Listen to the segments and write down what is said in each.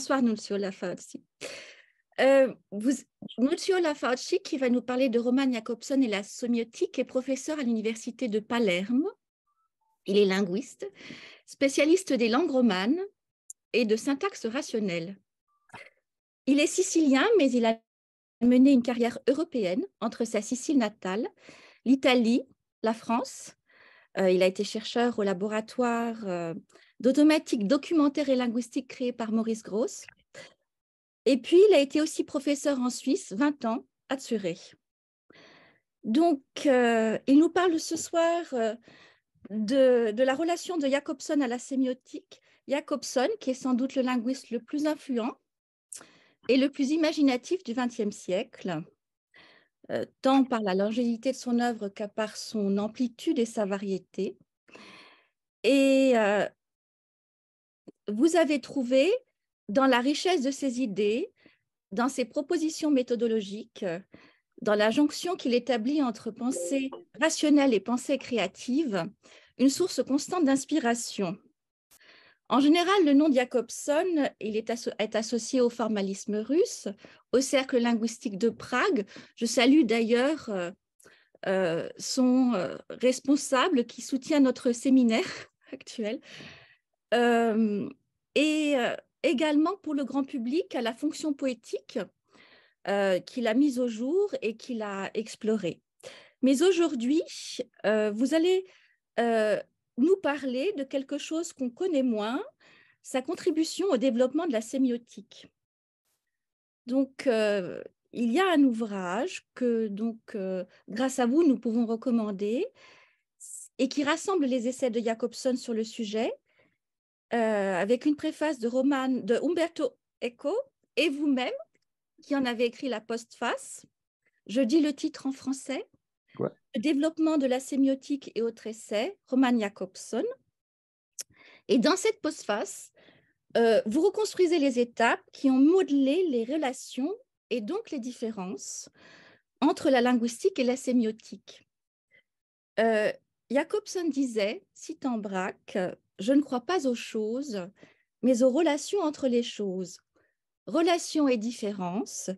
Bonsoir, Nuncio Lafarci. Euh, qui va nous parler de Roman Jacobson et la somiotique est professeur à l'Université de Palerme. Il est linguiste, spécialiste des langues romanes et de syntaxe rationnelle. Il est sicilien, mais il a mené une carrière européenne entre sa Sicile natale, l'Italie, la France euh, il a été chercheur au laboratoire euh, d'automatique documentaire et linguistique créé par Maurice Gross. Et puis, il a été aussi professeur en Suisse, 20 ans, à Zurich. Donc, euh, il nous parle ce soir de, de, la relation de Jacobson à la sémiotique. Jacobson, qui est sans doute le linguiste le plus influent et le plus imaginatif du XXe siècle. Euh, tant par la longévité de son œuvre qu'à par son amplitude et sa variété. Et euh, vous avez trouvé dans la richesse de ses idées, dans ses propositions méthodologiques, euh, dans la jonction qu'il établit entre pensée rationnelle et pensée créative, une source constante d'inspiration. En général, le nom de Jacobson il est, associé au formalisme russe, au cercle linguistique de Prague. Je salue d'ailleurs euh, euh, son euh, responsable qui soutient notre séminaire actuel. et également pour le grand public à la fonction poétique qu'il a mise au jour et qu'il a explorée. Mais aujourd'hui, vous allez nous parler de quelque chose qu'on connaît moins, sa contribution au développement de la sémiotique. Donc, euh, il y a un ouvrage que, donc, euh, grâce à vous, nous pouvons recommander et qui rassemble les essais de Jacobson sur le sujet, euh, avec une préface de, Roman, de Umberto Eco et vous-même, qui en avez écrit la postface. Je dis le titre en français le développement de la sémiotique et autres essais, Roman Jacobson. Et dans cette postface, euh, vous reconstruisez les étapes qui ont modelé les relations et donc les différences entre la linguistique et la sémiotique. Euh, Jacobson disait, citant Braque, Je ne crois pas aux choses, mais aux relations entre les choses. Relations et différences,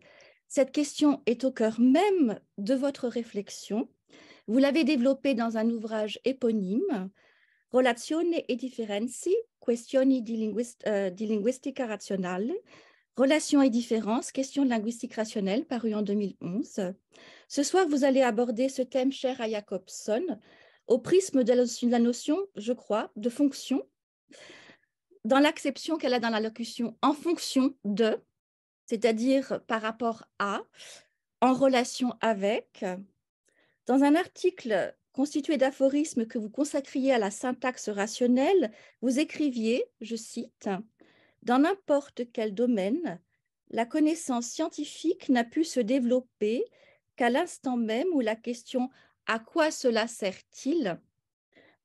cette question est au cœur même de votre réflexion. Vous l'avez développée dans un ouvrage éponyme, Relazione e differenzi, questioni di, euh, linguistica razionale, Relations et différences, questions linguistique rationnelle, paru en 2011. Ce soir, vous allez aborder ce thème cher à Jacobson au prisme de la notion, je crois, de fonction, dans l'acception qu'elle a dans la locution en fonction de, c'est-à-dire par rapport à, en relation avec. Dans un article constitué d'aphorismes que vous consacriez à la syntaxe rationnelle, vous écriviez, je cite, Dans n'importe quel domaine, la connaissance scientifique n'a pu se développer qu'à l'instant même où la question à quoi cela sert-il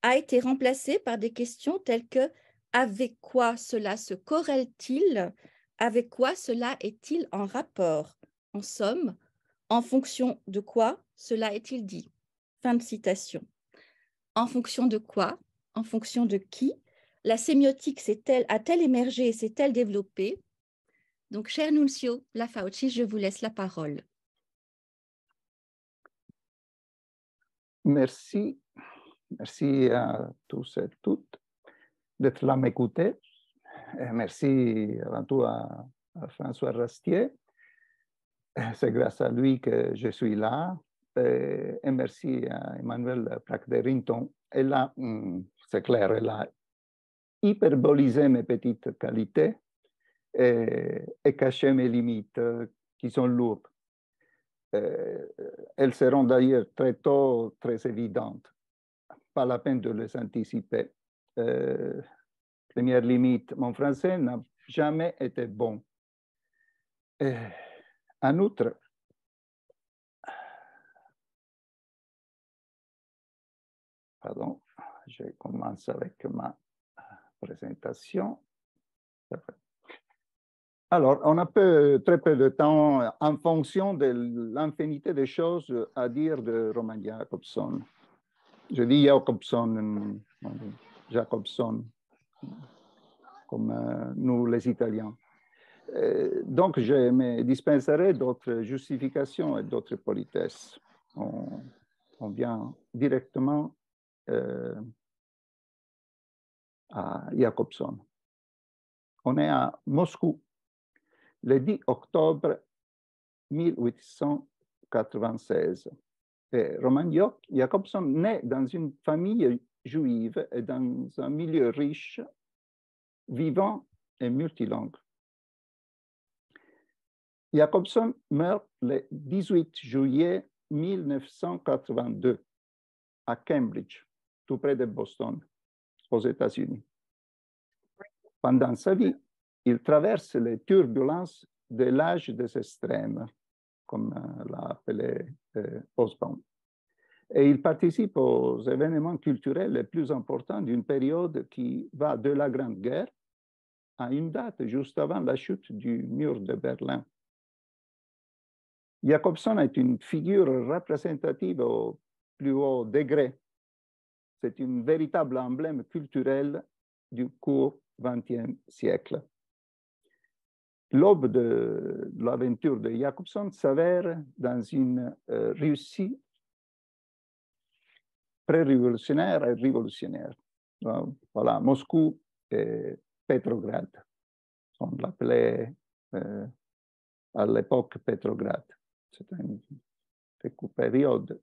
a été remplacée par des questions telles que avec quoi cela se corrèle-t-il avec quoi cela est-il en rapport En somme, en fonction de quoi cela est-il dit Fin de citation. En fonction de quoi En fonction de qui La sémiotique a-t-elle émergé et s'est-elle développée Donc, cher Nuncio Lafauci, je vous laisse la parole. Merci. Merci à tous et toutes d'être là m'écouter. Eh, merci avant tout à, euh, François Rastier. Eh, c'est grâce à lui que je suis là. Eh, et merci à Emmanuel Pracderinton. Elle a, hmm, c'est clair, elle a hyperbolisé mes petites qualités et, caché mes limites euh, qui sont lourdes. elles seront d'ailleurs très tôt très évidentes. Pas la peine de les anticiper première limite. Mon français n'a jamais été bon. Et, eh, en outre, pardon, je commence avec ma présentation. Alors, on a peu, très peu de temps en fonction de l'infinité des choses à dire de Roman Jacobson. Je dis Jacobson, Jacobson, comme euh, nous les Italiens. Euh, donc, je me dispenserai d'autres justifications et d'autres politesses. On, vient directement euh, à Jacobson. On est à Moscou le 10 octobre 1896. Et Roman Jacobson naît dans une famille juive et dans un milieu riche, vivant et multilingue. Jacobson meurt le 18 juillet 1982 à Cambridge, tout près de Boston, aux États-Unis. Pendant sa vie, il traverse les turbulences de l'âge des extrêmes, comme euh, l'a appelé euh, Osborne. Et il participe aux événements culturels les plus importants d'une période qui va de la Grande Guerre à une date juste avant la chute du mur de Berlin. Jacobson est une figure représentative au plus haut degré. C'est une véritable emblème culturel du cours XXe siècle. L'aube de l'aventure de Jacobson s'avère dans une euh, Russie pré-révolutionnaire et révolutionnaire. Voilà, Moscou et Petrograd. On l'appelait euh, à l'époque Petrograd. C'est une, une période.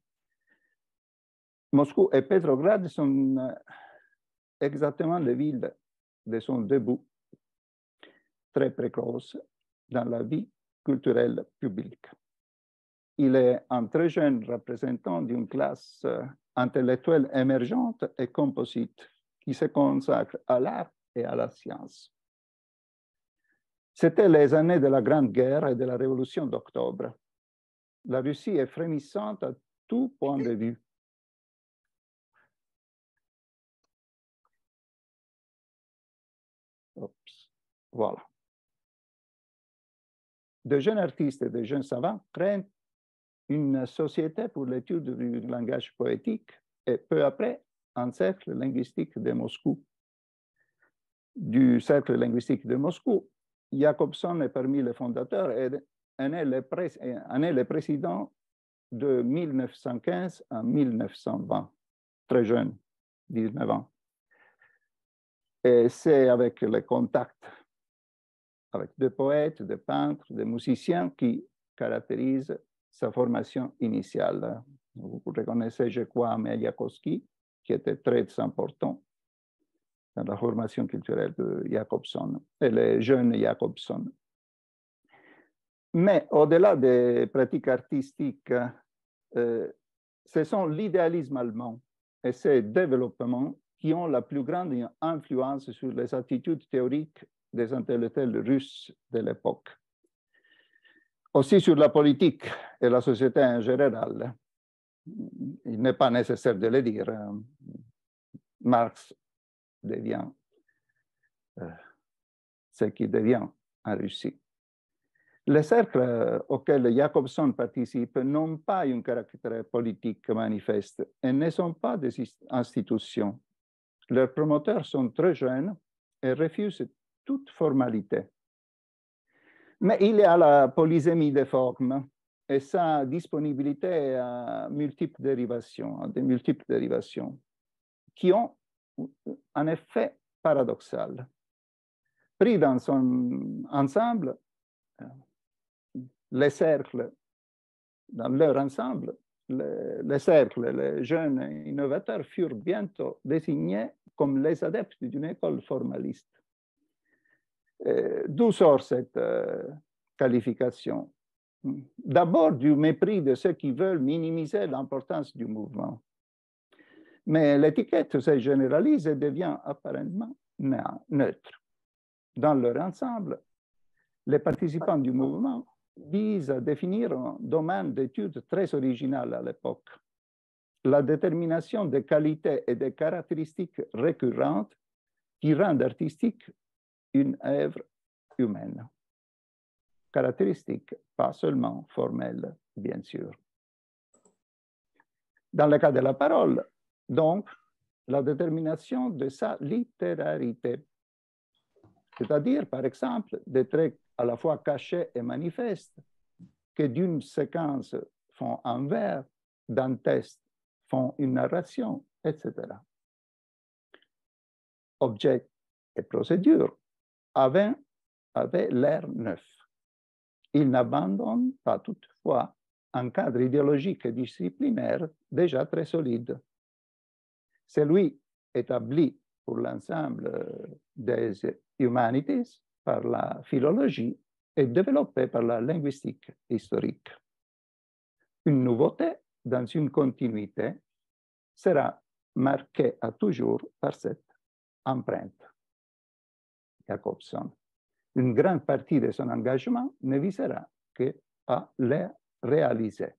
Moscou et Petrograd sont exactement eh, les villes de son début, très précoce dans la vie culturelle publique. Il est un très jeune représentant d'une classe intellectuelle émergente et composite qui se consacre à l'art et à la science. C'était les années de la Grande Guerre et de la Révolution d'octobre. La Russie est frémissante à tout point de vue. Voilà. De jeunes artistes et de jeunes savants craignent une société pour l'étude du langage poétique et peu après un cercle linguistique de Moscou. Du cercle linguistique de Moscou, Jacobson est parmi les fondateurs et en est le, président de 1915 à 1920, très jeune, 19 ans. Et c'est avec les contacts avec des poètes, des peintres, des musiciens qui caractérisent sa formation initiale. Vous reconnaissez, je crois, Amélia qui était très important dans la formation culturelle de Jacobson, et les eh, jeunes Jacobson. Mais au-delà des pratiques artistiques, eh, ce sont l'idéalisme allemand et ses développements qui ont la plus grande influence sur les attitudes théoriques des intellectuels russes de l'époque aussi sur la politique et la société en général. Il n'est pas nécessaire de le dire. Marx devient euh, ce qui devient en Russie. Les cercles euh, auxquels Jacobson participe n'ont pas un caractère politique manifeste et ne sont pas des institutions. Leurs promoteurs sont très jeunes et refusent toute formalité. Mais il y a la polysémie des formes et sa disponibilité à multiples dérivations, à des multiples dérivations, qui ont un effet paradoxal. Pris dans son ensemble, euh, les cercles, dans leur ensemble, les cercles, les jeunes innovateurs furent bientôt désignés comme les adeptes d'une école formaliste euh, d'où sort cette euh, qualification D'abord du mépris de ceux qui veulent minimiser l'importance du mouvement. Mais l'étiquette se généralise et devient apparemment neutre. Dans leur ensemble, les participants du mouvement visent à définir un domaine d'étude très original à l'époque. La détermination des qualités et des caractéristiques récurrentes qui rendent artistique une œuvre humaine. Caractéristique, pas seulement formelle, bien sûr. Dans le cas de la parole, donc, la détermination de sa littérarité, c'est-à-dire, par exemple, des traits à la fois cachés et manifestes que d'une séquence font un vers, d'un texte font une narration, etc. Objet et procédure avait, avait l'air neuf. Il n'abandonne pas toutefois un cadre idéologique et disciplinaire déjà très solide. Celui établi pour l'ensemble des humanities par la philologie et développé par la linguistique historique. Une nouveauté dans une continuité sera marquée à toujours par cette empreinte. Jacobson. Une grande partie de son engagement ne visera que à les réaliser.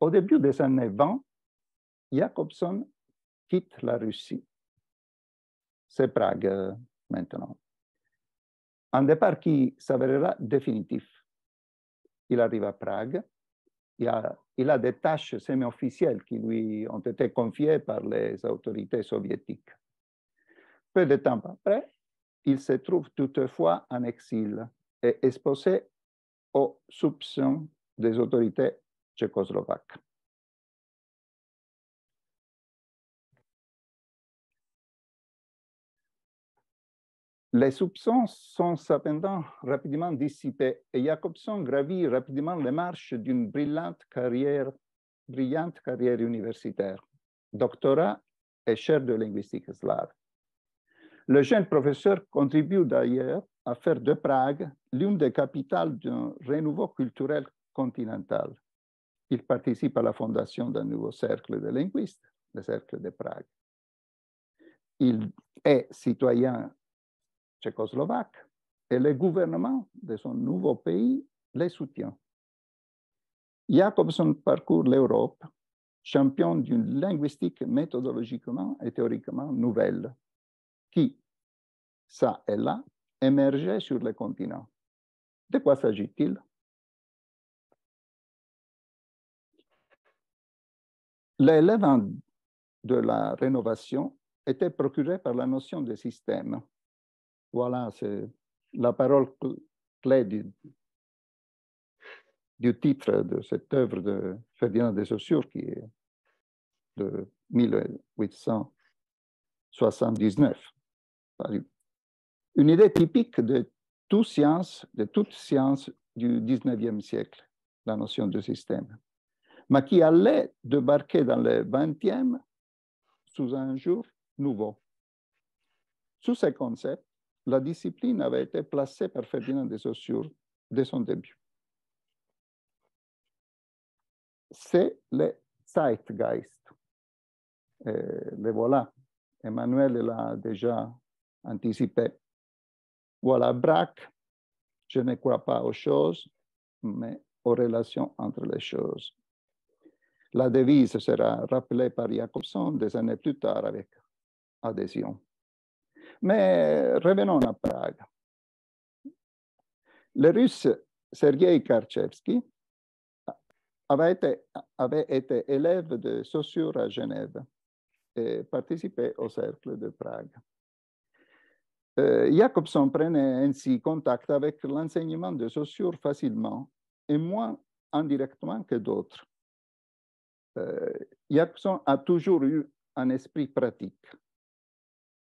Au début des années 20, Jacobson quitte la Russie. C'est Prague maintenant. Un départ qui s'avérera définitif. Il arrive à Prague il a, des tâches semi-officielles qui lui ont été confiées par les autorités soviétiques. Peu de temps après, il se trouve toutefois en exil et exposé aux soupçons des autorités tchécoslovaques. Les soupçons sont cependant rapidement dissipés et Jacobson gravit rapidement les marches d'une brillante carrière, brillante carrière universitaire, doctorat et chaire de linguistique slave. Le jeune professeur contribue d'ailleurs à faire de Prague l'une des capitales d'un renouveau culturel continental. Il participe à la fondation d'un nouveau cercle de linguistes, le cercle de Prague. Il est citoyen et le gouvernement de son nouveau pays les soutient. Jacobson parcourt l'Europe, champion d'une linguistique méthodologiquement et théoriquement nouvelle, qui, ça et là, émergeait sur le continent. De quoi s'agit-il L'élève de la rénovation était procuré par la notion de système voilà, c'est la parole clé du, titre de cette œuvre de Ferdinand de Saussure qui est de 1879. Une idée typique de toute science, de toute science du 19e siècle, la notion de système, mais qui allait débarquer dans le 20e sous un jour nouveau. Sous ces concepts, la discipline avait été placée par Ferdinand de Saussure dès son début. C'est le Zeitgeist. Euh, le voilà. Emmanuel l'a déjà anticipé. Voilà Braque. Je ne crois pas aux choses, mais aux relations entre les choses. La devise sera rappelée par Jacobson des années plus tard avec adhésion. Mais revenons à Prague. Le russe Sergei Karchevski avait été, élève de Saussure à Genève et participait au cercle de Prague. Euh, Jacobson prenait ainsi contact avec l'enseignement de Saussure facilement et moins indirectement que d'autres. Euh, Jacobson a toujours eu un esprit pratique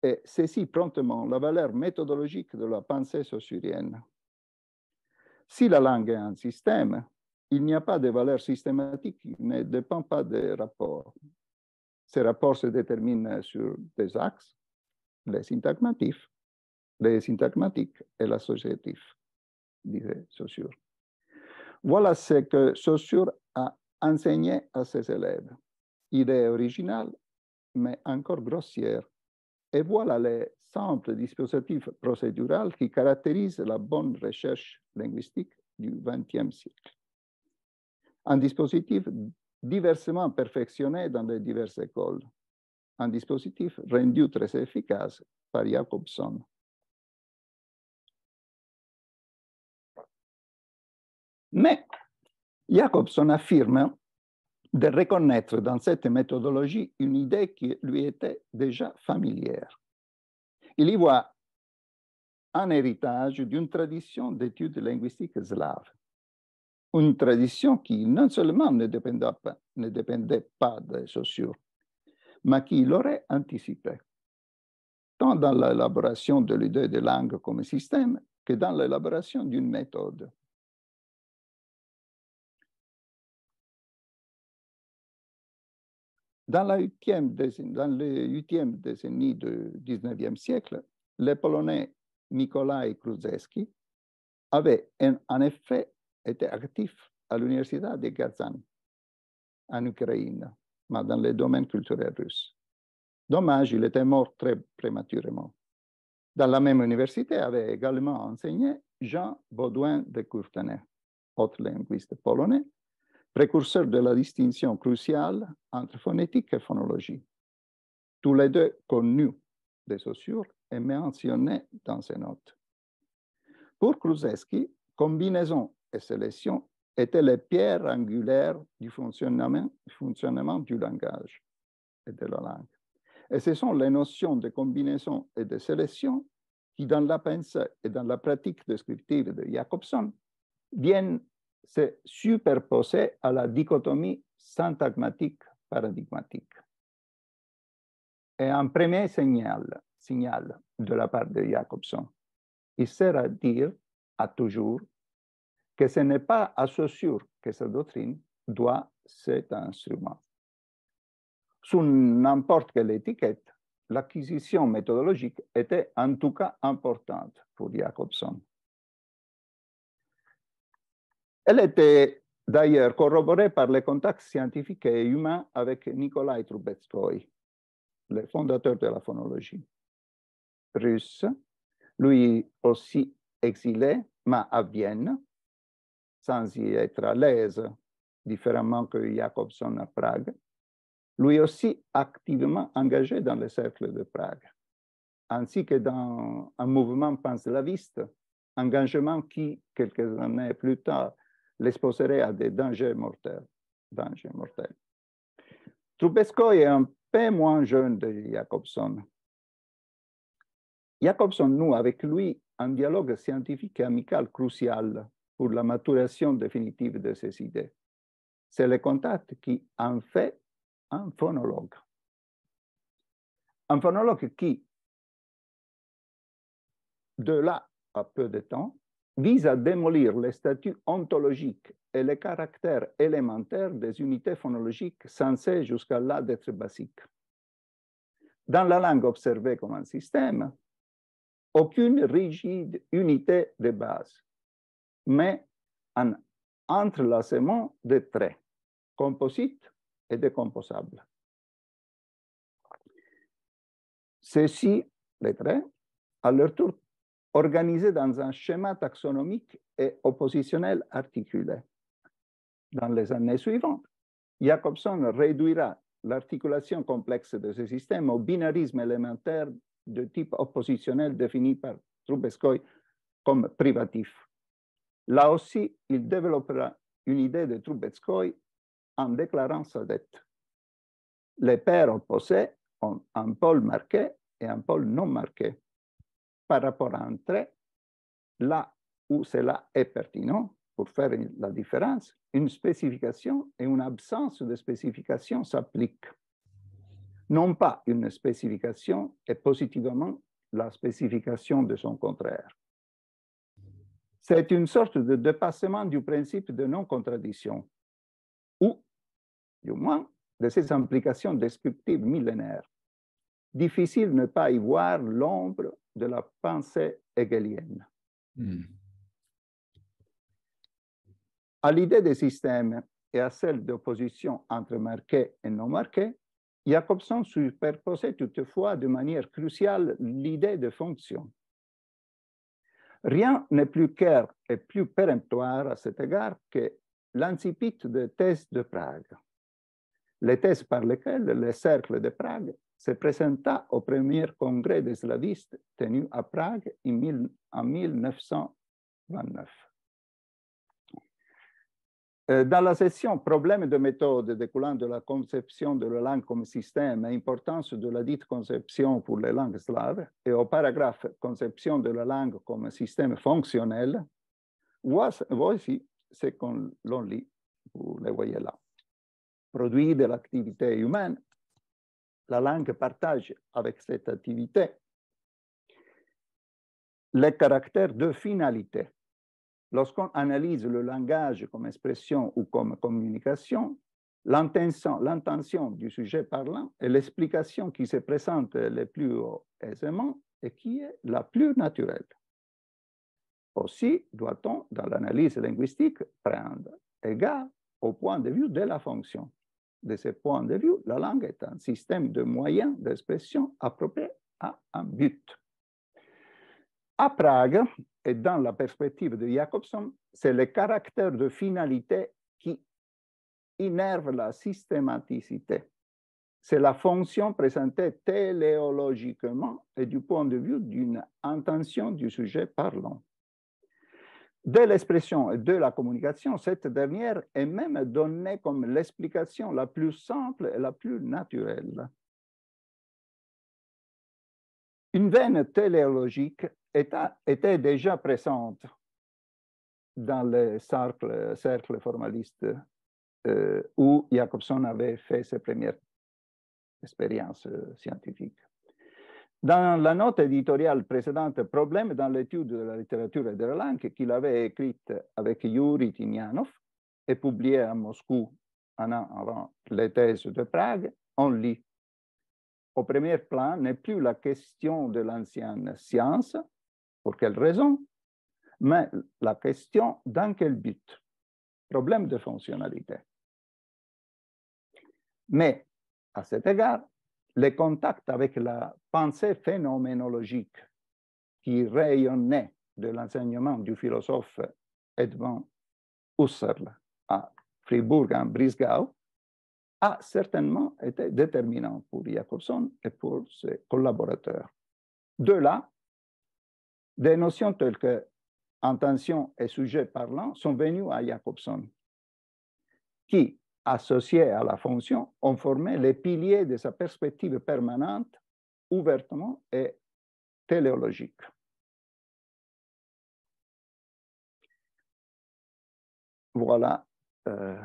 et saisit promptement la valeur méthodologique de la pensée saussurienne. Si la langue est un système, il n'y a pas de valeur systématique qui ne dépend pas des rapports. Ces rapports se déterminent sur des axes, les syntagmatifs, les syntagmatiques et l'associatif, disait Saussure. Voilà ce que Saussure a enseigné à ses élèves. Idée originale, mais encore grossière et voilà les simples dispositifs procéduraux qui caractérisent la bonne recherche linguistique du XXe siècle. Un dispositif diversement perfectionné dans les diverses écoles. Un dispositif rendu très efficace par Jacobson. Mais Jacobson affirme de reconnaître dans cette méthodologie une idée qui lui était déjà familière. Il y voit un héritage d'une tradition d'études linguistiques slaves, une tradition qui non seulement ne dépendait pas, ne dépendait pas des sociaux, mais qui l'aurait anticipée, tant dans l'élaboration de l'idée de langue comme système que dans l'élaboration d'une méthode. Dans, la huitième décennie, dans huitième décennie du 19 siècle, les Polonais Nikolai Kruzeski avait en effet été actif à l'université de Kazan, en Ukraine, mais dans le domaine culturel russe. Dommage, il était mort très prématurément. Dans la même université avait également enseigné Jean Baudouin de Courtenay, autre linguiste polonais, précurseur de la distinction cruciale entre phonétique et phonologie, tous les deux connus des Saussure et mentionnés dans ses notes. Pour Kruzeski, combinaison et sélection étaient les pierres angulaires du fonctionnement, fonctionnement, du langage et de la langue. Et ce sont les notions de combinaison et de sélection qui, dans la pensée et dans la pratique descriptive de Jacobson, viennent se superposé à la dichotomie syntagmatique-paradigmatique. Et un premier signal, signal de la part de Jacobson, il sert à dire à toujours que ce n'est pas à ce sûr que sa doctrine doit cet instrument. Sous n'importe quelle étiquette, l'acquisition méthodologique était en tout cas importante pour Jacobson. Elle était d'ailleurs corroborée par les contacts scientifiques et humains avec Nikolai Trubetskoy, le fondateur de la phonologie russe, lui aussi exilé, mais à Vienne, sans y être à l'aise, différemment que Jacobson à Prague, lui aussi activement engagé dans le cercle de Prague, ainsi que dans un mouvement panslaviste, engagement qui, quelques années plus tard, l'exposerait à des dangers mortels. Dangers mortels. est un peu moins jeune de Jacobson. Jacobson noue avec lui un dialogue scientifique et amical crucial pour la maturation définitive de ses idées. C'est le contact qui en fait un phonologue. Un phonologue qui, de là à peu de temps, vise à démolir les statuts ontologiques et les caractères élémentaires des unités phonologiques censées jusqu'à là d'être basiques. Dans la langue observée comme un système, aucune rigide unité de base, mais un entrelacement de traits composites et décomposables. Ceux-ci, les traits, à leur tour organisé dans un schéma taxonomique et oppositionnel articulé. Dans les années suivantes, Jacobson réduira l'articulation complexe de ce système au binarisme élémentaire de type oppositionnel défini par Trubetskoy comme privatif. Là aussi, il développera une idée de Trubetskoy en déclarant sa dette. Les paires opposées ont un pôle marqué et un pôle non marqué par rapport à trait, là où cela est pertinent pour faire la différence, une spécification et une absence de spécification s'appliquent. Non pas une spécification et positivement la spécification de son contraire. C'est une sorte de dépassement du principe de non-contradiction, ou du moins de ses implications descriptives millénaires. Difficile ne pas y voir l'ombre de la pensée hegelienne. Hmm. À l'idée des systèmes et à celle d'opposition entre marqué et non marqué, Jacobson superposait toutefois de manière cruciale l'idée de fonction. Rien n'est plus clair et plus péremptoire à cet égard que l'incipit de thèse de Prague, les thèses par lesquelles le cercle de Prague se présenta au premier congrès des slavistes tenu à Prague en 1929. Euh, dans la session Problèmes de méthode découlant de la conception de la langue comme système et importance de la dite conception pour les langues slaves, et au paragraphe Conception de la langue comme système fonctionnel, voici ce qu'on l'on lit, vous le voyez là. Produit de l'activité humaine, la langue partage avec cette activité les caractères de finalité. Lorsqu'on analyse le langage comme expression ou comme communication, l'intention du sujet parlant est l'explication qui se présente le plus aisément et qui est la plus naturelle. Aussi doit-on, dans l'analyse linguistique, prendre égard au point de vue de la fonction de ce point de vue, la langue est un système de moyens d'expression approprié à un but. À Prague, et dans la perspective de Jacobson, c'est le caractère de finalité qui innerve la systématicité. C'est la fonction présentée téléologiquement et du point de vue d'une intention du sujet parlant de l'expression et de la communication, cette dernière est même donnée comme l'explication la plus simple et la plus naturelle. Une veine téléologique était déjà présente dans le cercle formaliste euh, où Jacobson avait fait ses premières expériences scientifiques. Dans la note éditoriale précédente, Problème dans l'étude de la littérature et de la langue, qu'il avait écrite avec Yuri Timianov et publiée à Moscou un ah an avant les thèses de Prague, on lit Au premier plan n'est plus la question de l'ancienne science, pour quelle raison, mais la question dans quel but Problème de fonctionnalité. Mais à cet égard, les contacts avec la pensée phénoménologique qui rayonnait de l'enseignement du philosophe Edmond Husserl à Fribourg en Brisgau a certainement été déterminant pour Jacobson et pour ses collaborateurs. De là, des notions telles que intention et sujet parlant sont venues à Jacobson, qui, associées à la fonction, ont formé les piliers de sa perspective permanente ouvertement et téléologique. Voilà euh,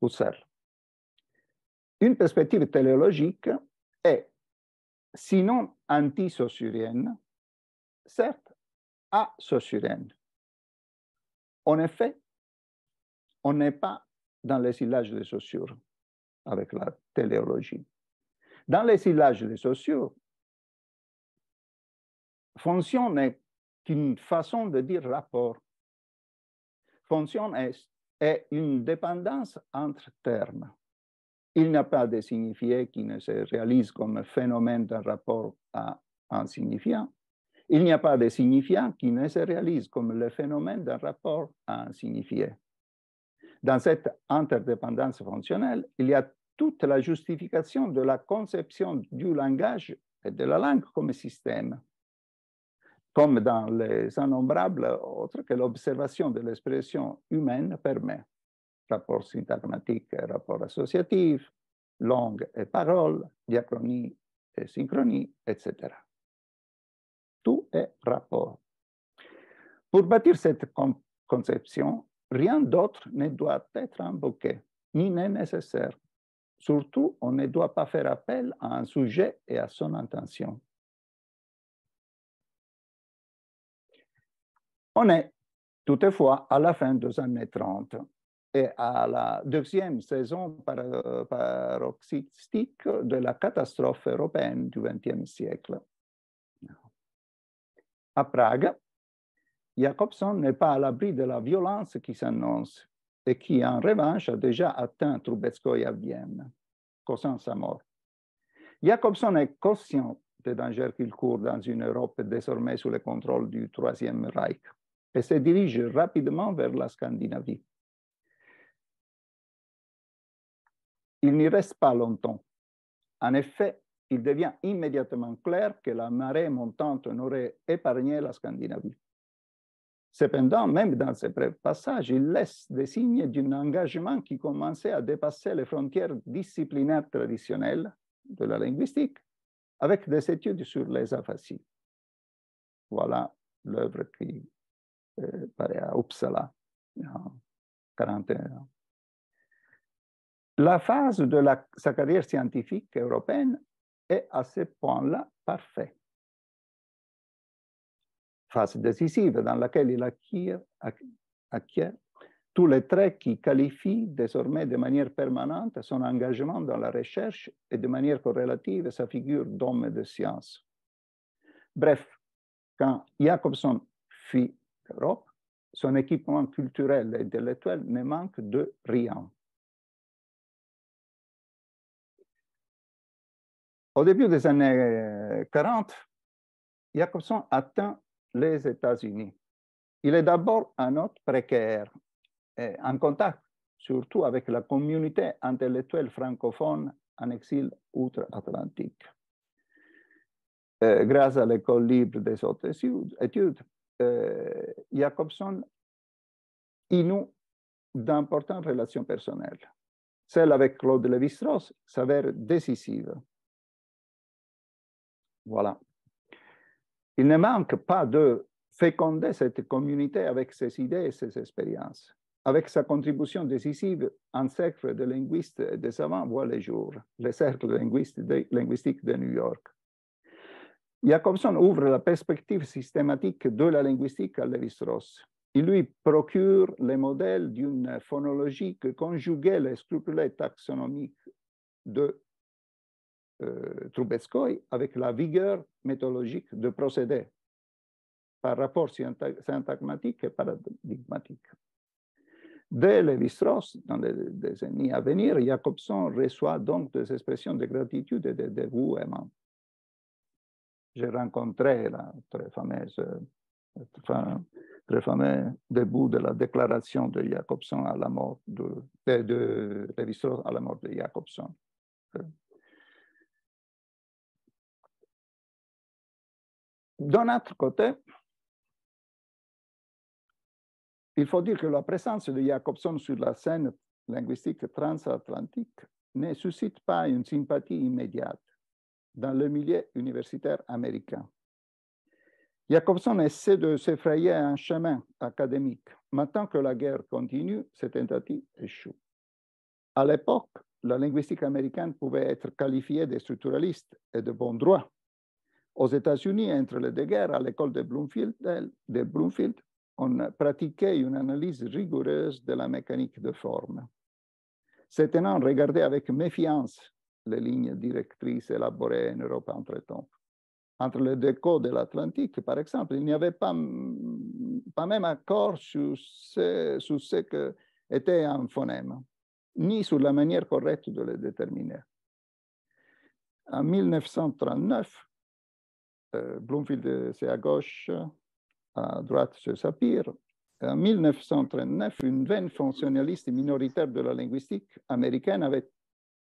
Husserl. Une perspective téléologique est, sinon anti-saussurienne, certes asaussurienne. En effet, on n'est pas dans les villages de Saussure avec la téléologie. Dans les silages sociaux, fonction n'est qu'une façon de dire rapport. Fonction est, est une dépendance entre termes. Il n'y a pas de signifié qui ne se réalise comme phénomène d'un rapport à un signifiant. Il n'y a pas de signifiant qui ne se réalise comme le phénomène d'un rapport à un signifié. Dans cette interdépendance fonctionnelle, il y a toute la justification de la conception du langage et de la langue comme système, comme dans les innombrables autres que l'observation de l'expression humaine permet. Rapport syntagmatique et rapport associatif, langue et parole, diachronie et synchronie, etc. Tout est rapport. Pour bâtir cette conception, rien d'autre ne doit être invoqué, ni n'est nécessaire. Surtout, on ne doit pas faire appel à un sujet et à son intention. On est toutefois à la fin des années 30 et à la deuxième saison paroxystique de la catastrophe européenne du XXe siècle. À Prague, Jacobson n'est pas à l'abri de la violence qui s'annonce et qui, en revanche, a déjà atteint Trubetskoy à Vienne, causant sa mort. Jacobson est conscient des dangers qu'il court dans une Europe désormais sous le contrôle du Troisième Reich et se dirige rapidement vers la Scandinavie. Il n'y reste pas longtemps. En effet, il devient immédiatement clair que la marée montante n'aurait épargné la Scandinavie. Cependant, même dans ce bref passage, il laisse des signes d'un engagement qui commençait à dépasser les frontières disciplinaires traditionnelles de la linguistique avec des études sur les aphasies. Voilà l'œuvre qui euh, paraît à Uppsala en 41. La phase de la, sa carrière scientifique européenne est à ce point-là parfaite phase décisive dans laquelle il acquiert, tous les traits qui qualifient désormais de manière permanente son engagement dans la recherche et de manière corrélative sa figure d'homme de science. Bref, quand Jacobson fuit l'Europe, son équipement culturel et intellectuel ne manque de rien. Au début des années 40, Jacobson atteint les États-Unis. Il est d'abord un hôte précaire, en contact surtout avec la communauté intellectuelle francophone en exil outre-Atlantique. Euh, grâce à l'école libre des autres études, euh, Jacobson inoue d'importantes relations personnelles. Celle avec Claude Lévi-Strauss s'avère décisive. Voilà. Il ne manque pas de féconder cette communauté avec ses idées et ses expériences. Avec sa contribution décisive, un cercle de linguistes et de savants voit les jours, le cercle linguistique de New York. Jacobson ouvre la perspective systématique de la linguistique à Lévi-Strauss. Il lui procure les modèles d'une phonologie que conjuguait les scrupules taxonomiques de euh, Trubetskoy avec la vigueur méthodologique de procéder par rapport syntagmatique et paradigmatique. Dès Lévi-Strauss, dans les décennies à venir, Jacobson reçoit donc des expressions de gratitude et de dévouement. J'ai rencontré la très fameuse, très fameuse début de la déclaration de Jacobson à la mort de, de, de Lévi-Strauss à la mort de Jacobson, D'un autre côté, il faut dire que la présence de Jacobson sur la scène linguistique transatlantique ne suscite pas une sympathie immédiate dans le milieu universitaire américain. Jacobson essaie de s'effrayer un chemin académique. Maintenant que la guerre continue, cette tentative échoue. À l'époque, la linguistique américaine pouvait être qualifiée de structuraliste et de bon droit aux États-Unis, entre les deux guerres, à l'école de Bloomfield, eh, de Bloomfield, on pratiquait une analyse rigoureuse de la mécanique de forme. C'était on regardait avec méfiance les lignes directrices élaborées en Europe entre-temps. Entre les deux côtes de l'Atlantique, par exemple, il n'y avait pas, pas même accord sur ce, sur ce que était un phonème, ni sur la manière correcte de le déterminer. En 1939, euh, Bloomfield, euh, c'est à gauche, euh, à droite, c'est Sapir. En 1939, une veine fonctionnaliste minoritaire de la linguistique américaine avait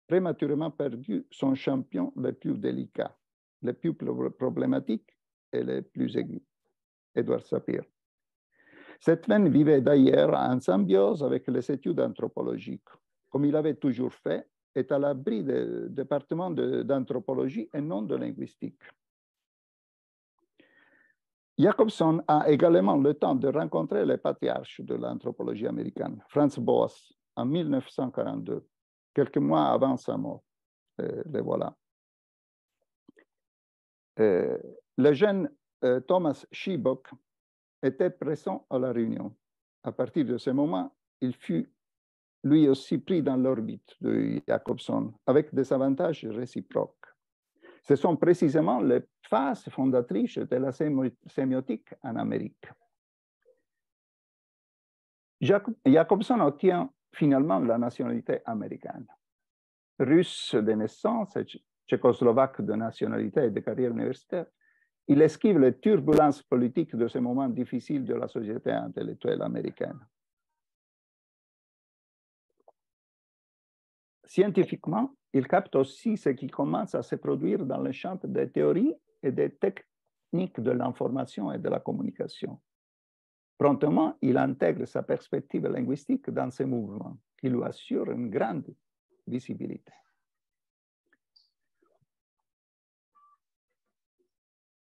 prématurément perdu son champion le plus délicat, le plus problématique et le plus aigu, Edward Sapir. Cette veine vivait d'ailleurs en symbiose avec les études anthropologiques, comme il avait toujours fait, est à l'abri des départements d'anthropologie et non de linguistique. Jacobson a également le temps de rencontrer les patriarches de l'anthropologie américaine, Franz Boas, en 1942, quelques mois avant sa mort. Euh, les voilà. Euh, le jeune euh, Thomas Schiebock était présent à la réunion. À partir de ce moment, il fut lui aussi pris dans l'orbite de Jacobson, avec des avantages réciproques. Ce sont précisément les phase fondatrice de la sémiotique en Amérique. Jacobson obtient finalement la nationalité américaine. Russe de naissance et tchécoslovaque de nationalité et de carrière universitaire, il esquive les turbulences politiques de ce moment difficile de la société intellectuelle américaine. Scientifiquement, il capte aussi ce qui commence à se produire dans le champ des théories et des techniques de l'information et de la communication. Promptement, il intègre sa perspective linguistique dans ses mouvements qui lui assure une grande visibilité.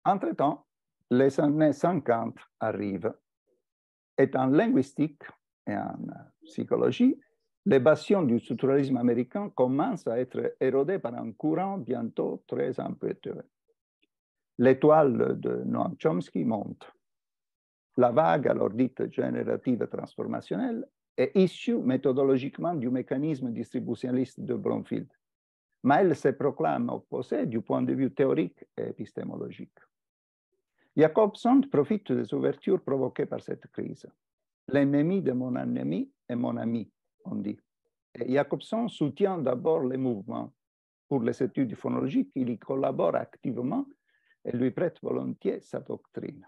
Entre-temps, les années 50 arrivent et en linguistique et en psychologie, les bastions du structuralisme américain commencent à être érodés par un courant bientôt très impétueux. L'étoile de Noam Chomsky monte. La vague, alors dite générative transformationnelle, est issue méthodologiquement du mécanisme distributionniste de Bromfield, mais elle se proclame opposée du point de vue théorique et épistémologique. Jacobson profite des ouvertures provoquées par cette crise. L'ennemi de mon ennemi est mon ami, on dit. Et Jacobson soutient d'abord les mouvements. Pour les études phonologiques, il y collabore activement et lui prête volontiers sa doctrine.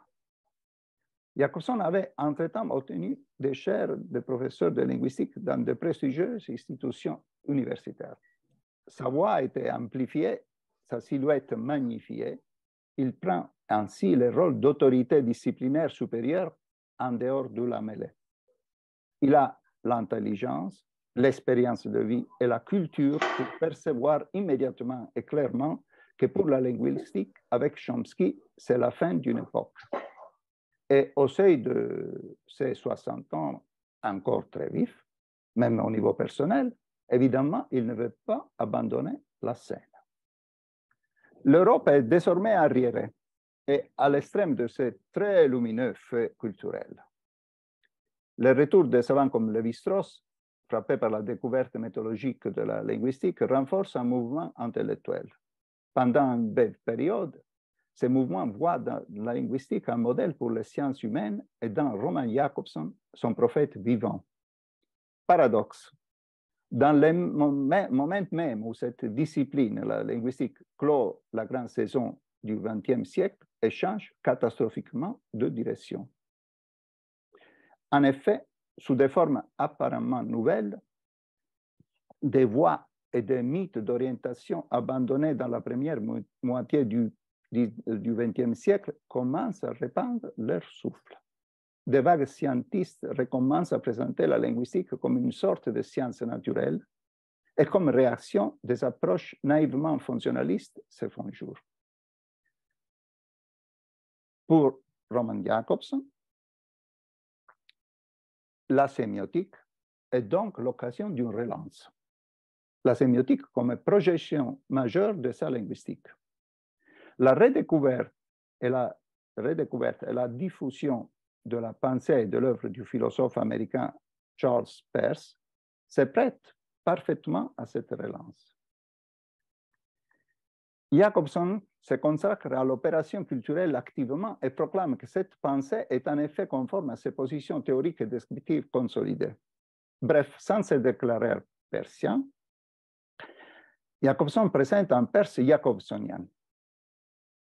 Jacobson avait entre-temps obtenu des chaires de professeur de linguistique dans de prestigieuses institutions universitaires. Sa voix a été amplifiée, sa silhouette magnifiée. Il prend ainsi le rôle d'autorité disciplinaire supérieure en dehors de la mêlée. Il a l'intelligence, l'expérience de vie et la culture pour percevoir immédiatement et clairement que pour la linguistique, avec Chomsky, c'est la fin d'une époque. Et au seuil de ces 60 ans, encore très vif, même au niveau personnel, évidemment, il ne veut pas abandonner la scène. L'Europe est désormais arriérée et à l'extrême de ces très lumineux faits culturels. Le retour des savants comme Lévi-Strauss, frappé par la découverte méthodologique de la linguistique, renforce un mouvement intellectuel pendant une belle période, ce mouvement voit dans la linguistique un modèle pour les sciences humaines et dans Roman Jacobson, son prophète vivant. Paradoxe. Dans le moment même où cette discipline, la linguistique, clôt la grande saison du XXe siècle et change catastrophiquement de direction. En effet, sous des formes apparemment nouvelles, des voies et des mythes d'orientation abandonnés dans la première moitié du XXe euh, siècle commencent à répandre leur souffle. Des vagues scientistes recommencent à présenter la linguistique comme une sorte de science naturelle et comme réaction, des approches naïvement fonctionnalistes se font jour. Pour Roman Jacobson, la sémiotique est donc l'occasion d'une relance la sémiotique comme projection majeure de sa linguistique. La redécouverte et la, redécouverte et la diffusion de la pensée et de l'œuvre du philosophe américain Charles Peirce se prête parfaitement à cette relance. Jacobson se consacre à l'opération culturelle activement et proclame que cette pensée est en effet conforme à ses positions théoriques et descriptives consolidées. Bref, sans se déclarer persien, Jacobson présente un Perse jacobsonien.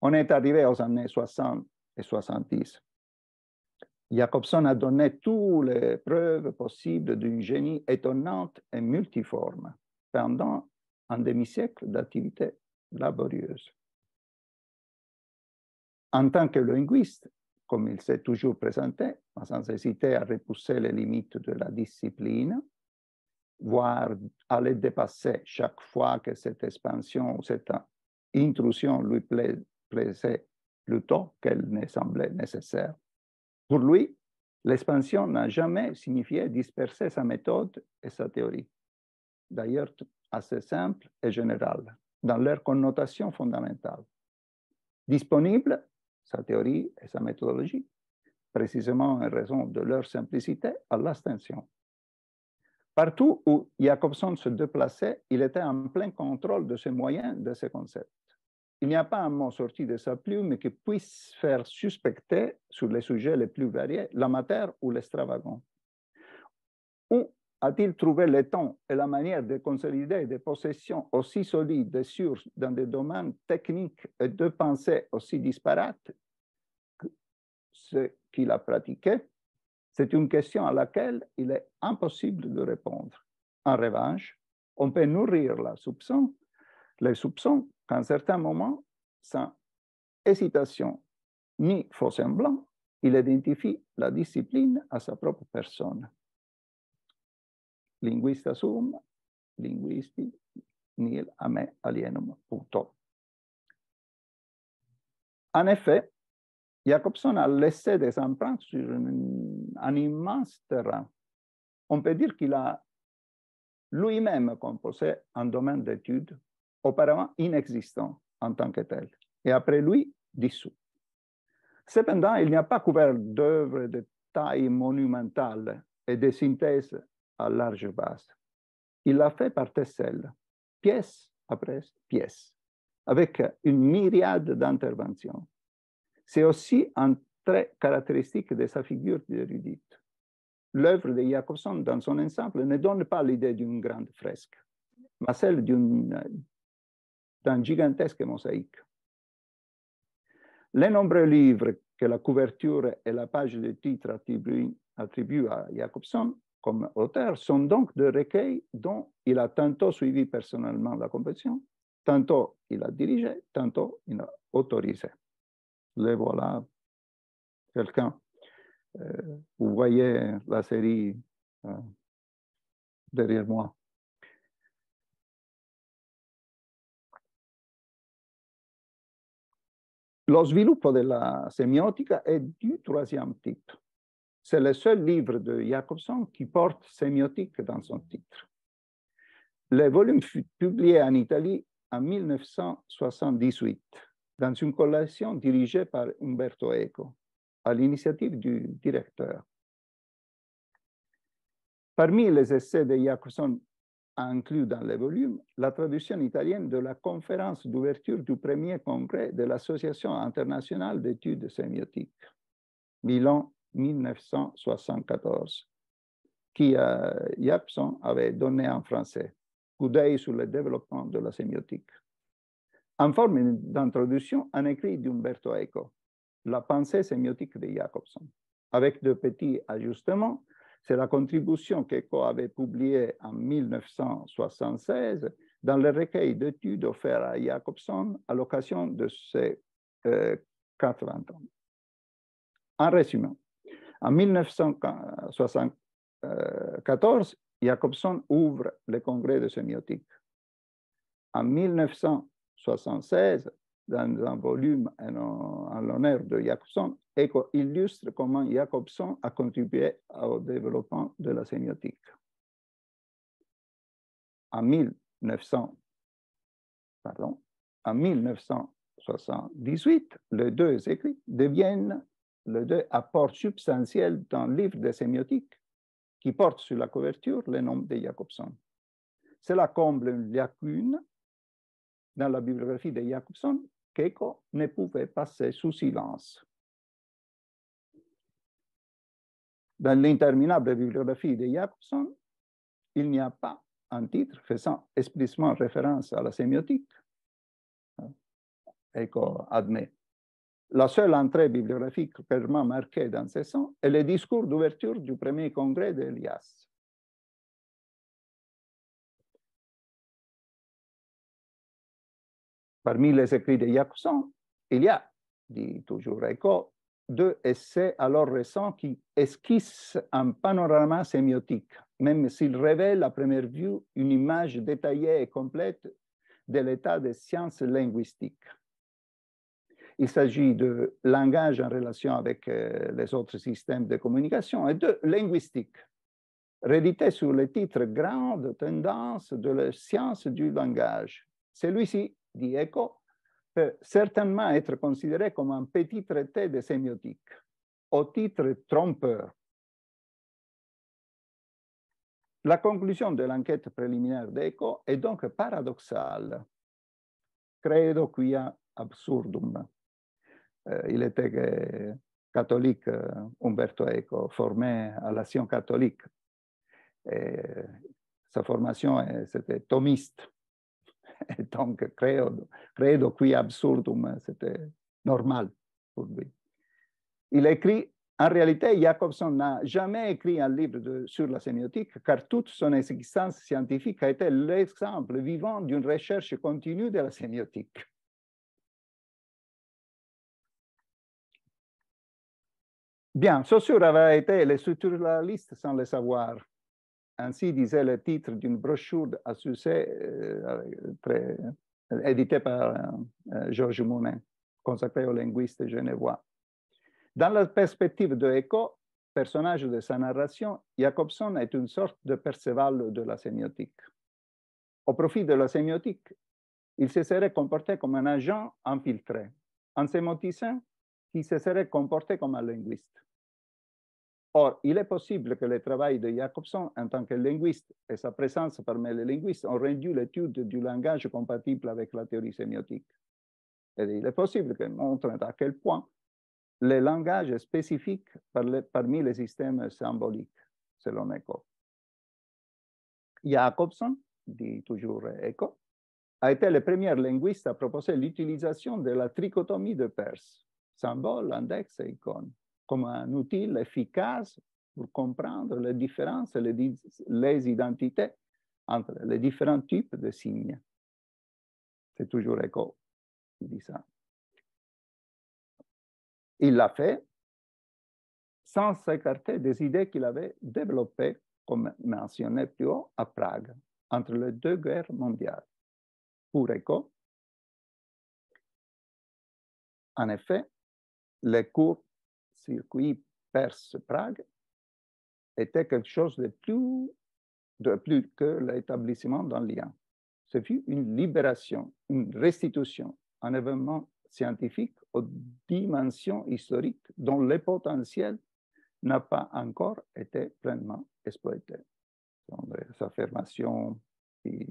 On est arrivé aux années 60 et 70. Jacobson a donné toutes les preuves possibles d'une génie étonnante et multiforme pendant un demi-siècle d'activité laborieuse. En tant que linguiste, comme il s'est toujours présenté, sans hésiter à repousser les limites de la discipline, voire aller dépasser chaque fois que cette expansion ou cette intrusion lui plaisait plutôt qu'elle ne semblait nécessaire. Pour lui, l'expansion n'a jamais signifié disperser sa méthode et sa théorie. D'ailleurs, assez simple et générale, dans leur connotation fondamentale. Disponible, sa théorie et sa méthodologie, précisément en raison de leur simplicité à l'abstention. Partout où Jacobson se déplaçait, il était en plein contrôle de ses moyens, de ses concepts. Il n'y a pas un mot sorti de sa plume qui puisse faire suspecter, sur les sujets les plus variés, l'amateur ou l'extravagant. Où a-t-il trouvé le temps et la manière de consolider des possessions aussi solides et sûres dans des domaines techniques et de pensée aussi disparates que ce qu'il a pratiqué c'est une question à laquelle il est impossible de répondre. En revanche, on peut nourrir la soupçon, les soupçons qu'à un certain moment, sans hésitation ni faux semblant, il identifie la discipline à sa propre personne. Linguista sum, linguisti nil me alienum, punto. En effet, Jacobson a laissé des empreintes sur un immense terrain. On peut dire qu'il a lui-même composé un domaine d'étude auparavant inexistant en tant que tel, et après lui, dissous. Cependant, il n'y a pas couvert d'œuvres de taille monumentale et de synthèse à large base. Il l'a fait par tesselle, pièce après pièce, avec une myriade d'interventions. C'est aussi un trait caractéristique de sa figure d'érudite. L'œuvre de Jacobson dans son ensemble ne donne pas l'idée d'une grande fresque, mais celle d'un gigantesque mosaïque. Les nombreux livres que la couverture et la page de titre attribuent, à Jacobson comme auteur sont donc de recueils dont il a tantôt suivi personnellement la compétition, tantôt il a dirigé, tantôt il a autorisé le voilà quelqu'un. Euh, vous voyez la série euh, derrière moi. Lo sviluppo della semiotica est du troisième titre. C'est le seul livre de Jacobson qui porte sémiotique dans son titre. Le volume fut publié en Italie en 1978 dans une collection dirigée par Umberto Eco, à l'initiative du directeur. Parmi les essais de Jacobson inclus dans les volumes, la traduction italienne de la conférence d'ouverture du premier congrès de l'Association internationale d'études sémiotiques, Milan 1974, qui euh, Jacobson avait donné en français, coup d'œil sur le développement de la sémiotique en forme d'introduction, un écrit d'Umberto Eco, La pensée sémiotique de Jacobson. Avec de petits ajustements, c'est la contribution qu'Eco avait publiée en 1976 dans le recueil d'études offert à Jacobson à l'occasion de ses 80 euh, ans. En résumé, en 1974, Jacobson ouvre le congrès de sémiotique. En 1974, 1976 dans un volume en, l'honneur de Jacobson illustre comment Jacobson a contribué au développement de la sémiotique. En 1900, pardon, en 1978, les deux écrits deviennent les deux apports substantiels d'un livre de sémiotique qui porte sur la couverture le nom de Jacobson. Cela comble une lacune dans la bibliographie de Jacobson, Keiko ne pouvait passer sous silence. Dans l'interminable bibliographie de Jacobson, il n'y a pas un titre faisant explicitement référence à la sémiotique. Keiko admet. La seule entrée bibliographique clairement marquée dans ce sens est le discours d'ouverture du premier congrès de d'Elias. Parmi les écrits de Jacobson, il y a, dit toujours Echo deux essais alors récents qui esquissent un panorama sémiotique, même s'ils révèlent à première vue une image détaillée et complète de l'état des sciences linguistiques. Il s'agit de langage en relation avec euh, les autres systèmes de communication et de linguistique, réédité sur le titre Grande tendance de la science du langage. Celui-ci Diego, certainement être considéré comme un petit traité de sémiotique, au titre trompeur. La conclusion de l'enquête préliminaire d'ECO est donc paradoxale. Credo quia absurdum. Euh, il était euh, catholique, euh, Umberto Eco, formé à la science catholique. Et sa formation, c'était thomiste. donc, credo, credo qui absurdum, c'était normal pour lui. Il écrit, en réalité, Jacobson n'a jamais écrit un livre sur la sémiotique, car toute son existence scientifique a été l'exemple vivant d'une recherche continue de la sémiotique. Bien, Saussure avait été les structuralistes sans le savoir. Ainsi disait le titre d'une brochure à succès euh, euh, éditée par euh, Georges Mounin, consacrée aux linguistes genevois. Dans la perspective de Eco, personnage de sa narration, Jacobson est une sorte de Perceval de la sémiotique. Au profit de la sémiotique, il se serait comporté comme un agent infiltré, en sémoticien qui se serait comporté comme un linguiste. Or, il est possible que le travail de Jacobson en tant que linguiste et sa présence parmi les linguistes ont rendu l'étude du langage compatible avec la théorie sémiotique. Et il est possible qu'elle montre à quel point le langage spécifiques spécifique parmi les systèmes symboliques, selon Eco. Jacobson, dit toujours Eco, a été le premier linguiste à proposer l'utilisation de la trichotomie de Perse, symbole, index et icône comme un outil efficace pour comprendre les différences, les, les identités entre les différents types de signes. C'est toujours Eco qui dit ça. Il l'a fait sans s'écarter des idées qu'il avait développées, comme mentionné plus haut, à Prague, entre les deux guerres mondiales. Pour Eco, en effet, les cours circuit Perse-Prague était quelque chose de plus, de plus que l'établissement d'un lien. Ce fut une libération, une restitution, un événement scientifique aux dimensions historiques dont le potentiel n'a pas encore été pleinement exploité. Dans affirmations qui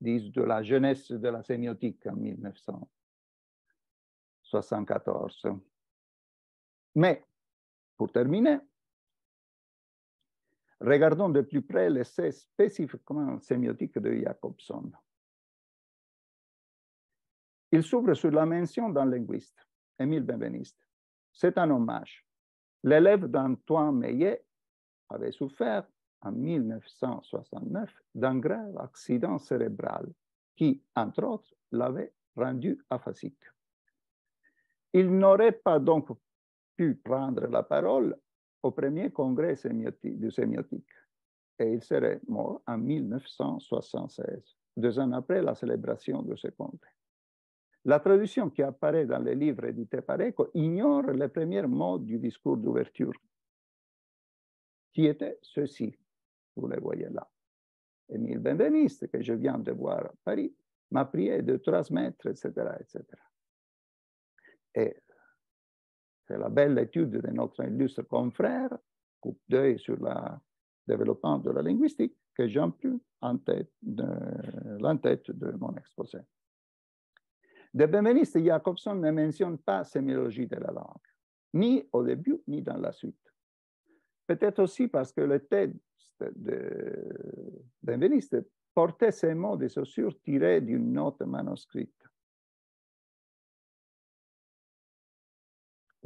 disent de la jeunesse de la sémiotique en 1974. Mais, pour terminer, regardons de plus près l'essai spécifiquement sémiotique de Jacobson. Il s'ouvre sur la mention d'un linguiste, Émile Benveniste. C'est un hommage. L'élève d'Antoine Meillet avait souffert en 1969 d'un grave accident cérébral qui, entre autres, l'avait rendu aphasique. Il n'aurait pas donc pu prendre la parole au premier congrès du sémiotique. Et il serait mort en 1976, deux ans après la célébration de ce congrès. La traduction qui apparaît dans les livres édités par ignore les premiers mots du discours d'ouverture, qui était ceci, vous les voyez là. Émile Benveniste, que je viens de voir à Paris, m'a prié de transmettre, etc., etc. Et c'est la belle étude de notre illustre confrère, coupe d'œil sur le développement de la linguistique, que j'ai plus en tête de, de mon exposé. De Benveniste, Jacobson ne mentionne pas sémiologie de la langue, ni au début, ni dans la suite. Peut-être aussi parce que le texte de Benveniste portait ces mots de Saussure tirés d'une note manuscrite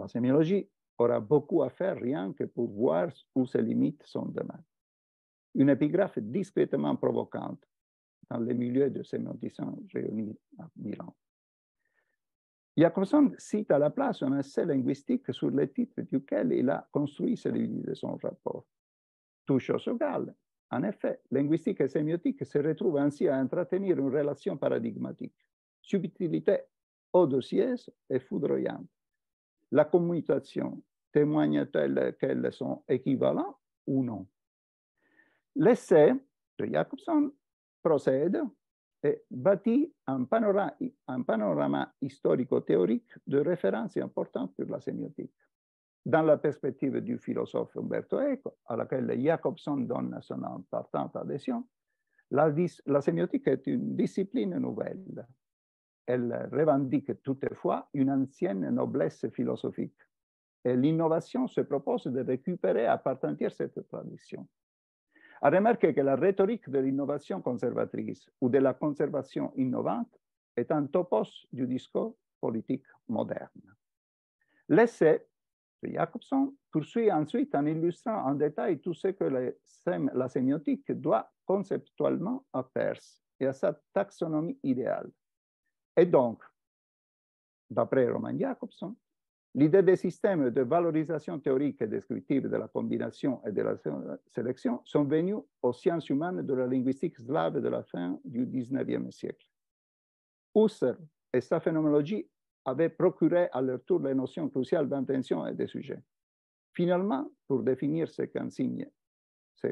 la sémiologie aura beaucoup à faire rien que pour voir où ses limites sont demain. Une épigraphe discrètement provocante dans les milieux de sémiotisants réunis à Milan. Jacobson cite à la place un essai linguistique sur le titre duquel il a construit celui de son rapport. Touche au Sogal. En effet, linguistique et sémiotique se retrouvent ainsi à entretenir une relation paradigmatique, subtilité audacieuse et foudroyante la commutation témoigne-t-elle qu'elles sont équivalentes ou non L'essai de Jacobson procède et bâtit un panorama, historico-théorique de référence importante pour la sémiotique. Dans la perspective du philosophe Umberto Eco, à laquelle Jacobson donne son importante adhésion, la sémiotique est une discipline nouvelle elle revendique toutefois une ancienne noblesse philosophique. Et l'innovation se propose de récupérer à partir cette tradition. À remarquer que la rhétorique de l'innovation conservatrice ou de la conservation innovante est un topos du discours politique moderne. L'essai de Jacobson poursuit ensuite en illustrant en détail tout ce que la, sémiotique doit conceptuellement à Perse et à sa taxonomie idéale. Et donc, d'après Roman Jacobson, l'idée des systèmes de valorisation théorique et descriptive de la combinaison et de la sélection sont venus aux sciences humaines de la linguistique slave de la fin du XIXe siècle. Husserl et sa phénoménologie avaient procuré à leur tour les notions cruciales d'intention et de sujet. Finalement, pour définir ce qu'un signe, ce,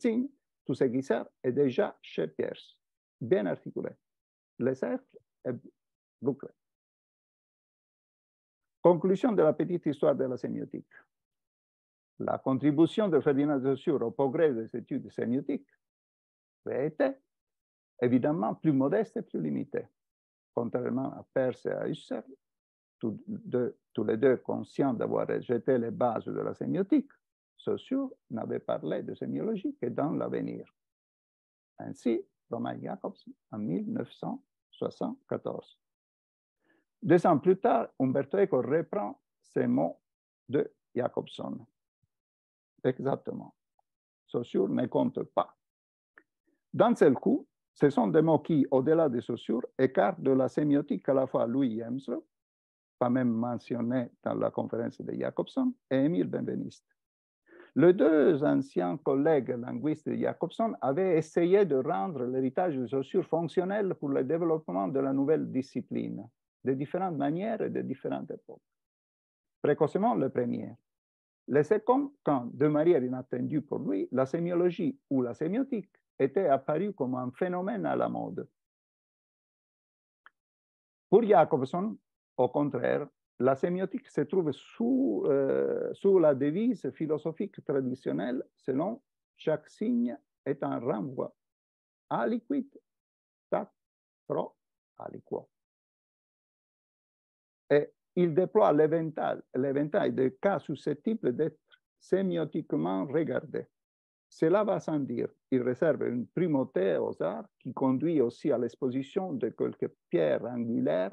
signe, tout ce qui sert est déjà chez Pierce, bien articulé le cercle est bouclé. Conclusion de la petite histoire de la sémiotique. La contribution de Ferdinand de Saussure au progrès des études sémiotiques avait été évidemment plus modeste et plus limitée, contrairement à Perse et à Husserl, tous, les deux conscients d'avoir rejeté les bases de la sémiotique. Saussure n'avait parlé de sémiologie que dans l'avenir. Ainsi, Thomas Jacobson, en 1974. Deux ans plus tard, Umberto Eco reprend ces mots de Jacobson. Exactement. Saussure ne compte pas. Dans seul coup, ce sont des mots qui, au-delà de Saussure, écartent de la sémiotique à la fois Louis Hemsrow, pas même mentionné dans la conférence de Jacobson, et Émile Benveniste. Les deux anciens collègues linguistes de Jacobson avaient essayé de rendre l'héritage des Saussure fonctionnel pour le développement de la nouvelle discipline, de différentes manières et de différentes époques. Précocement, le premier. Le second, quand, de manière inattendue pour lui, la sémiologie ou la sémiotique était apparue comme un phénomène à la mode. Pour Jacobson, au contraire, la sémiotique se trouve euh, sous, la devise philosophique traditionnelle selon chaque signe est un renvoi. Aliquid, stat, pro, aliquo. Et il déploie l'éventail des cas susceptibles d'être sémiotiquement regardés. Cela va sans dire, il réserve une primauté aux arts qui conduit aussi à l'exposition de quelques pierres angulaires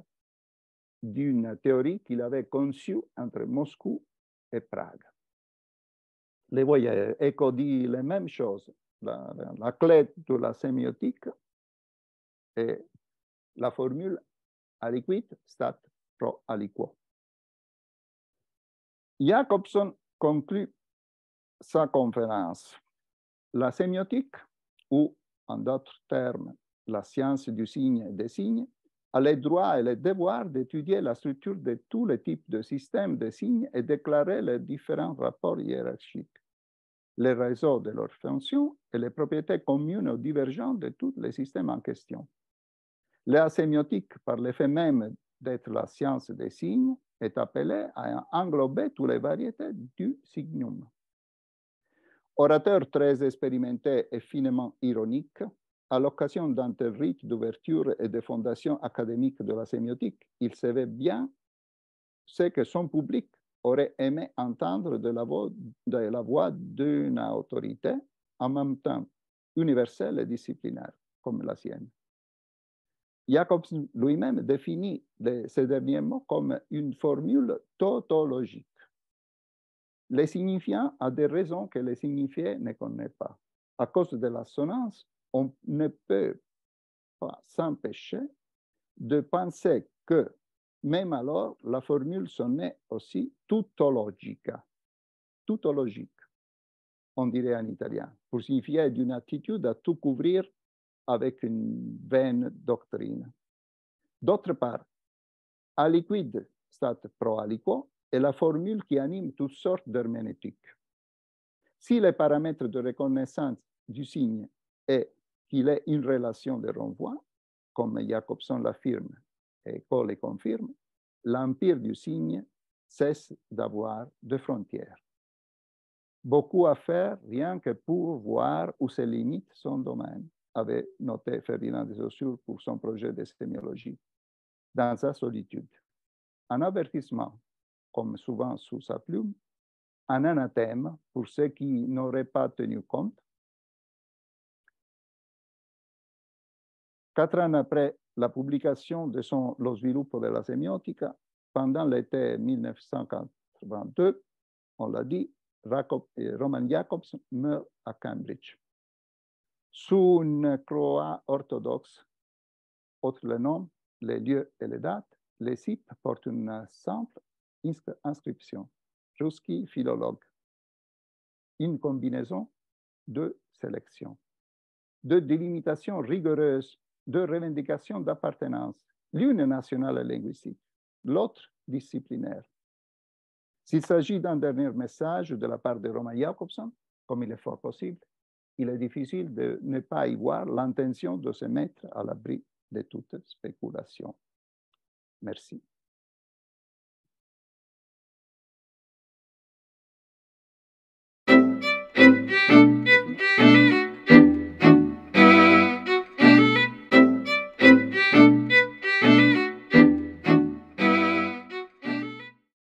d'une théorie qu'il avait conçue entre Moscou et Prague. Les voyez, Eco dit les mêmes choses. La, clé de la sémiotique est la formule aliquid stat pro aliquo. Jacobson conclut sa conférence. La sémiotique, ou en d'autres termes, la science du signe et des signes, a les droits et les devoirs d'étudier la structure de tous les types de systèmes de signes et déclarer les différents rapports hiérarchiques, les réseaux de leurs fonctions et les propriétés communes ou divergentes de tous les systèmes en question. La sémiotique, par l'effet même d'être la science des signes, est appelée à englober toutes les variétés du signum. Orateur très expérimenté et finement ironique, à l'occasion d'un théorique d'ouverture et de fondation académique de la sémiotique, il savait bien ce que son public aurait aimé entendre de la voix, de la voix d'une autorité en même temps universelle et disciplinaire comme la sienne. Jacobs lui-même définit ces derniers mots comme une formule tautologique, les signifiants ont des raisons que les signifiés ne connaissent pas, à cause de l'assonance on ne peut pas s'empêcher de penser que, même alors, la formule sonnait aussi toutologique. Tutologique, on dirait en italien, pour signifier d'une attitude à tout couvrir avec une vaine doctrine. D'autre part, aliquid stat pro aliquo est la formule qui anime toutes sortes d'herméneutiques. Si les paramètres de reconnaissance du signe est qu'il est une relation de renvoi, comme Jacobson l'affirme et Cole confirme, l'empire du signe cesse d'avoir de frontières. Beaucoup à faire rien que pour voir où se limite son domaine, avait noté Ferdinand de Saussure pour son projet de dans sa solitude. Un avertissement, comme souvent sous sa plume, un anathème pour ceux qui n'auraient pas tenu compte Quatre ans après la publication de son virus de la semiotica, pendant l'été 1982, on l'a dit, euh, Roman Jacobs meurt à Cambridge. Sous une croix orthodoxe, autre le nom, les lieux et les dates, les sites portent une simple inscription Ruski philologue. Une combinaison de sélection, De délimitations rigoureuses deux revendications d'appartenance, l'une nationale et linguistique, l'autre disciplinaire. S'il s'agit d'un dernier message de la part de Romain Jacobson, comme il est fort possible, il est difficile de ne pas y voir l'intention de se mettre à l'abri de toute spéculation. Merci.